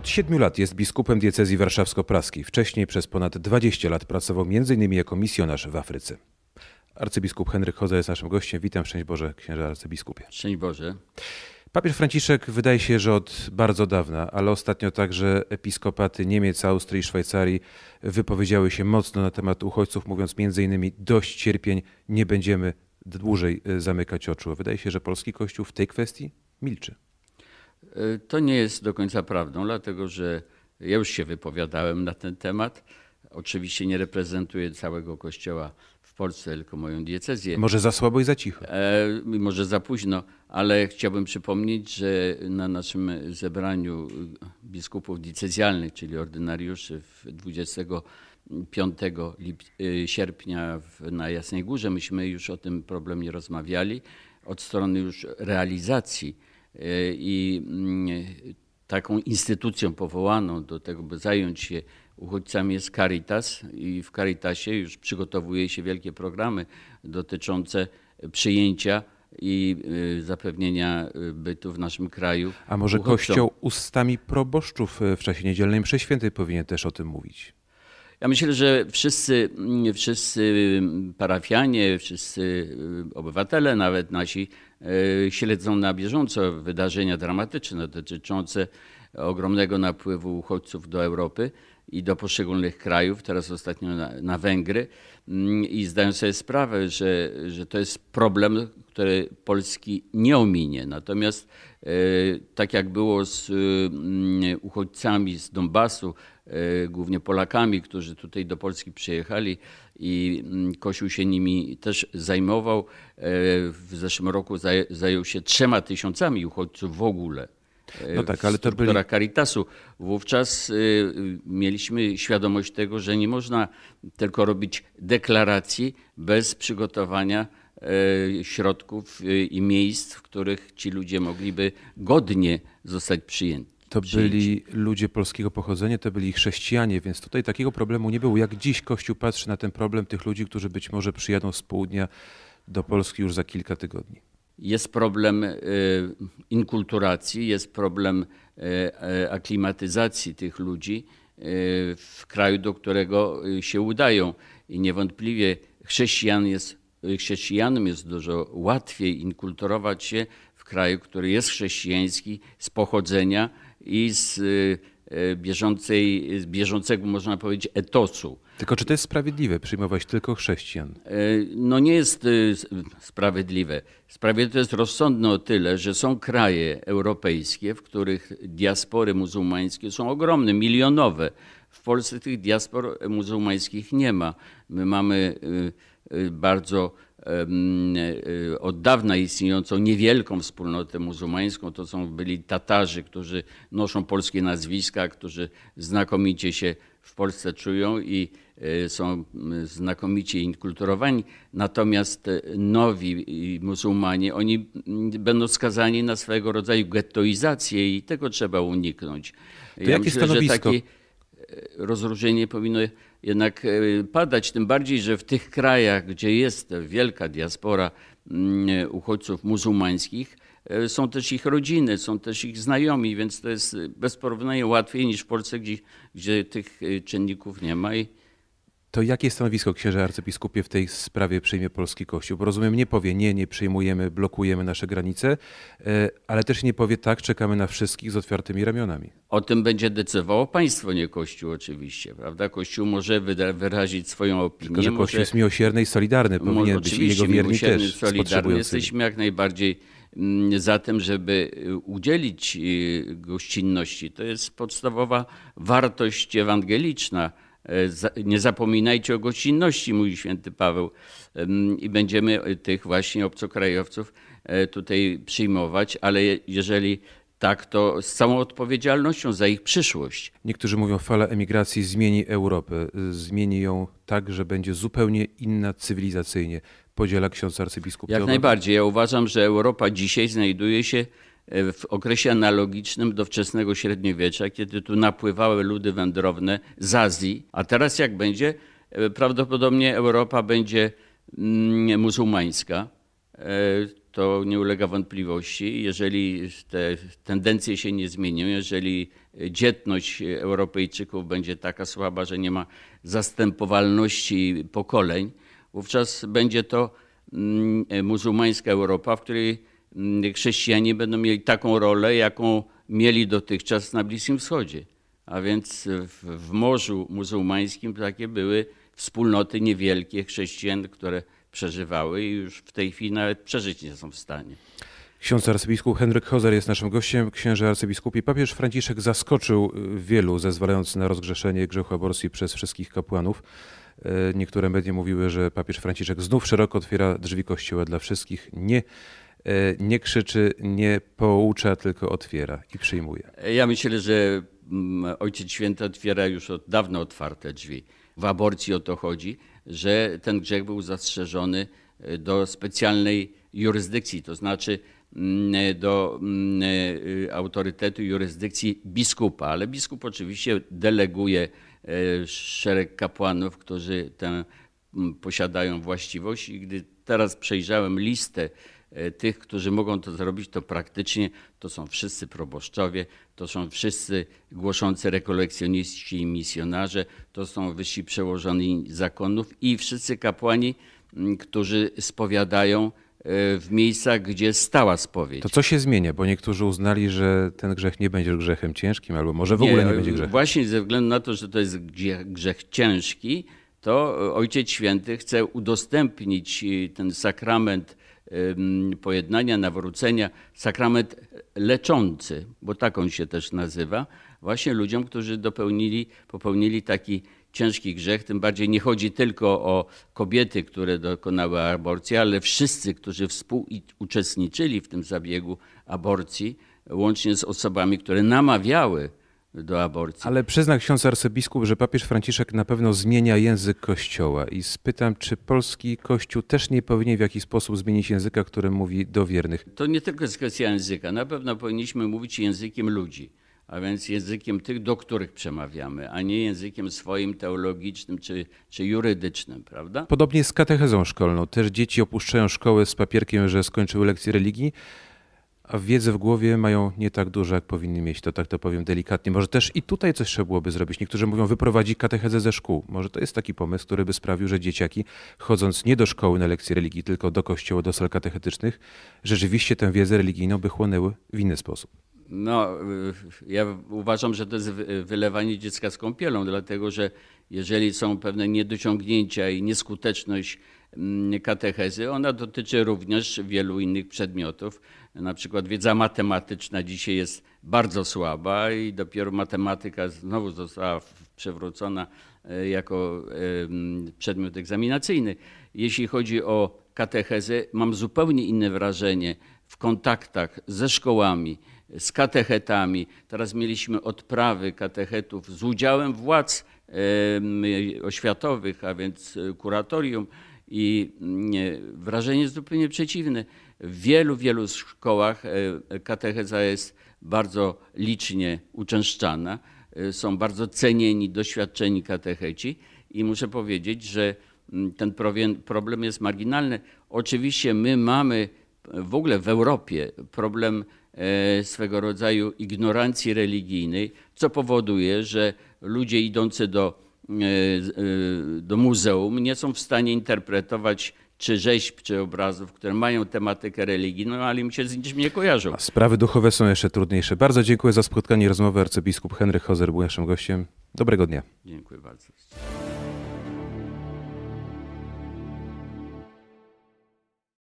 Od siedmiu lat jest biskupem diecezji warszawsko-praskiej. Wcześniej przez ponad 20 lat pracował m.in. jako misjonarz w Afryce. Arcybiskup Henryk Hoza jest naszym gościem. Witam, szczęść Boże, księże arcybiskupie. Szczęść Boże. Papież Franciszek wydaje się, że od bardzo dawna, ale ostatnio także episkopaty Niemiec, Austrii i Szwajcarii wypowiedziały się mocno na temat uchodźców, mówiąc m.in. dość cierpień, nie będziemy dłużej y, zamykać oczu. Wydaje się, że polski Kościół w tej kwestii milczy. Y, to nie jest do końca prawdą, dlatego że ja już się wypowiadałem na ten temat. Oczywiście nie reprezentuję całego kościoła w Polsce, tylko moją diecezję. Może za słabo i za cicho. E, może za późno, ale chciałbym przypomnieć, że na naszym zebraniu biskupów diecezjalnych, czyli ordynariuszy w 25 y, sierpnia w, na Jasnej Górze, myśmy już o tym problemie rozmawiali od strony już realizacji E, i mm, taką instytucją powołaną do tego, by zająć się uchodźcami jest Caritas i w Caritasie już przygotowuje się wielkie programy dotyczące przyjęcia i e, zapewnienia e, bytu w naszym kraju. A może uchodźcom. Kościół ustami proboszczów w czasie niedzielnej mszy świętej powinien też o tym mówić? Ja myślę, że wszyscy, mm, wszyscy mm, parafianie, wszyscy mm, obywatele, nawet nasi, e, śledzą na bieżąco wydarzenia dramatyczne dotyczące ogromnego napływu uchodźców do Europy i do poszczególnych krajów, teraz ostatnio na, na Węgry, mm, i zdają sobie sprawę, że, że to jest problem, który Polski nie ominie. Natomiast e, tak jak było z mm, uchodźcami z Donbasu, e, głównie Polakami, którzy tutaj do Polski przyjechali i mm, Kościół się nimi też zajmował. E, w zeszłym roku zajął się trzema tysiącami uchodźców w ogóle no e, tak, ale to byli... Caritasu. Wówczas e, mieliśmy świadomość tego, że nie można tylko robić deklaracji bez przygotowania e, środków i miejsc, w których ci ludzie mogliby godnie zostać przyjęci. To byli ludzie polskiego pochodzenia, to byli chrześcijanie, więc tutaj takiego problemu nie było. Jak dziś Kościół patrzy na ten problem tych ludzi, którzy być może przyjadą z południa do Polski już za kilka tygodni? Jest problem y, inkulturacji, jest problem y, y, aklimatyzacji tych ludzi w kraju, do którego się udają. I niewątpliwie chrześcijan jest, chrześcijanom jest dużo łatwiej inkulturować się w kraju, który jest chrześcijański z pochodzenia i z Y, bieżącej, y, bieżącego, można powiedzieć, etosu. Tylko czy to jest sprawiedliwe przyjmować tylko chrześcijan? Y, no nie jest sprawiedliwe. Sprawiedliwe jest rozsądne o tyle, że są kraje europejskie, w których diaspory muzułmańskie są ogromne, milionowe. W Polsce tych diaspor muzułmańskich nie ma. My mamy Y, bardzo y, od dawna istniejącą niewielką wspólnotę muzułmańską. To są byli Tatarzy, którzy noszą polskie nazwiska, którzy znakomicie się w Polsce czują i y, są znakomicie inkulturowani. Natomiast nowi muzułmanie, oni mm, będą skazani na swego rodzaju gettoizację i tego trzeba uniknąć. To ja jakie myślę, stanowisko? Że takie rozróżnienie powinno jednak e, padać, tym bardziej, że w tych krajach, gdzie jest wielka diaspora mm, e, uchodźców muzułmańskich, e, są też ich rodziny, są też ich znajomi, więc to jest bez porównania łatwiej niż w Polsce, gdzie, gdzie tych czynników nie ma. I, to jakie stanowisko księża arcybiskupie w tej sprawie przyjmie polski Kościół? Bo rozumiem, nie powie nie, nie przyjmujemy, blokujemy nasze granice, e, ale też nie powie tak, czekamy na wszystkich z otwartymi ramionami. O tym będzie decydowało państwo, nie Kościół oczywiście, prawda? Kościół może wyrazić swoją opinię. Tylko, że Kościół może... jest miłosierny i solidarny, powinien być i jego wierni też. solidarny. Jesteśmy jak najbardziej mm, za tym, żeby y, udzielić y, gościnności. To jest podstawowa wartość ewangeliczna E, nie zapominajcie o gościnności, mówi święty Paweł, i będziemy e, tych właśnie obcokrajowców e, tutaj przyjmować, ale jeżeli tak, to z całą odpowiedzialnością za ich przyszłość. Niektórzy mówią, fala emigracji zmieni Europę. Zmieni ją tak, że będzie zupełnie inna cywilizacyjnie. Podziela ksiądz arcybiskup. Jak najbardziej. Ja uważam, że Europa dzisiaj znajduje się E, w okresie analogicznym do wczesnego średniowiecza, kiedy tu napływały ludy wędrowne z Azji, a teraz jak będzie, e, prawdopodobnie Europa będzie mm, muzułmańska. E, to nie ulega wątpliwości. Jeżeli te tendencje się nie zmienią, jeżeli dzietność Europejczyków będzie taka słaba, że nie ma zastępowalności pokoleń, wówczas będzie to mm, muzułmańska Europa, w której Mm, chrześcijanie będą mieli taką rolę, jaką mieli dotychczas na Bliskim Wschodzie. A więc w, w morzu muzułmańskim takie były wspólnoty niewielkie chrześcijan, które przeżywały i już w tej chwili nawet przeżyć nie są w stanie. Ksiądz arcybiskup Henryk Hozer jest naszym gościem. Księże i papież Franciszek zaskoczył y, wielu, zezwalając na rozgrzeszenie grzechu aborcji przez wszystkich kapłanów. Y, niektóre media mówiły, że papież Franciszek znów szeroko otwiera drzwi kościoła dla wszystkich, nie E, nie krzyczy, nie poucza, tylko otwiera i przyjmuje. Ja myślę, że mm, Ojciec Święty otwiera już od dawna otwarte drzwi. W aborcji o to chodzi, że ten grzech był zastrzeżony e, do specjalnej jurysdykcji, to znaczy mm, e, do mm, y, autorytetu jurysdykcji biskupa, ale biskup oczywiście deleguje szereg kapłanów, którzy tę posiadają właściwość i gdy teraz przejrzałem listę E, tych, którzy mogą to zrobić, to praktycznie to są wszyscy proboszczowie, to są wszyscy głoszący rekolekcjoniści i misjonarze, to są wyżsi przełożeni zakonów i wszyscy kapłani, mm, którzy spowiadają e, w miejscach, gdzie stała spowiedź. To co się zmienia? Bo niektórzy uznali, że ten grzech nie będzie grzechem ciężkim, albo może w nie, ogóle nie będzie grzechem. Właśnie ze względu na to, że to jest grzech ciężki, to Ojciec Święty chce udostępnić e, ten sakrament pojednania, nawrócenia, sakrament leczący, bo tak on się też nazywa, właśnie ludziom, którzy dopełnili, popełnili taki ciężki grzech. Tym bardziej nie chodzi tylko o kobiety, które dokonały aborcji, ale wszyscy, którzy współuczestniczyli w tym zabiegu aborcji, łącznie z osobami, które namawiały do aborcji. Ale przyzna ksiądz arcybiskup, że papież Franciszek na pewno zmienia język kościoła i spytam, czy polski kościół też nie powinien w jakiś sposób zmienić języka, którym mówi do wiernych? To nie tylko jest kwestia języka. Na pewno powinniśmy mówić językiem ludzi, a więc językiem tych, do których przemawiamy, a nie językiem swoim teologicznym czy, czy jurydycznym, prawda? Podobnie z katechezą szkolną. Też dzieci opuszczają szkołę z papierkiem, że skończyły lekcję religii, a wiedzę w głowie mają nie tak dużo, jak powinny mieć, to tak to powiem delikatnie. Może też i tutaj coś trzeba byłoby zrobić. Niektórzy mówią, wyprowadzić katechezę ze szkół. Może to jest taki pomysł, który by sprawił, że dzieciaki, chodząc nie do szkoły na lekcje religii, tylko do kościoła, do sal katechetycznych, rzeczywiście tę wiedzę religijną by chłonęły w inny sposób. No, ja uważam, że to jest wylewanie dziecka z kąpielą, dlatego że jeżeli są pewne niedociągnięcia i nieskuteczność Mm, katechezy. Ona dotyczy również wielu innych przedmiotów. Na przykład wiedza matematyczna dzisiaj jest bardzo słaba i dopiero matematyka znowu została przewrócona e, jako e, mm, przedmiot egzaminacyjny. Jeśli chodzi o katechezę, mam zupełnie inne wrażenie w kontaktach ze szkołami, z katechetami. Teraz mieliśmy odprawy katechetów z udziałem władz e, oświatowych, a więc kuratorium i mm, wrażenie jest zupełnie przeciwne. W wielu, wielu szkołach e, katecheza jest bardzo licznie uczęszczana. E, są bardzo cenieni, doświadczeni katecheci i muszę powiedzieć, że mm, ten problem jest marginalny. Oczywiście my mamy e, w ogóle w Europie problem swego rodzaju ignorancji religijnej, co powoduje, że ludzie idący do E, e, do muzeum nie są w stanie interpretować czy rzeźb, czy obrazów, które mają tematykę religijną, ale im się z niczym nie kojarzą. A sprawy duchowe są jeszcze trudniejsze. Bardzo dziękuję za spotkanie i rozmowę. Arcybiskup Henryk Hozer był naszym gościem. Dobrego dnia. Dziękuję bardzo.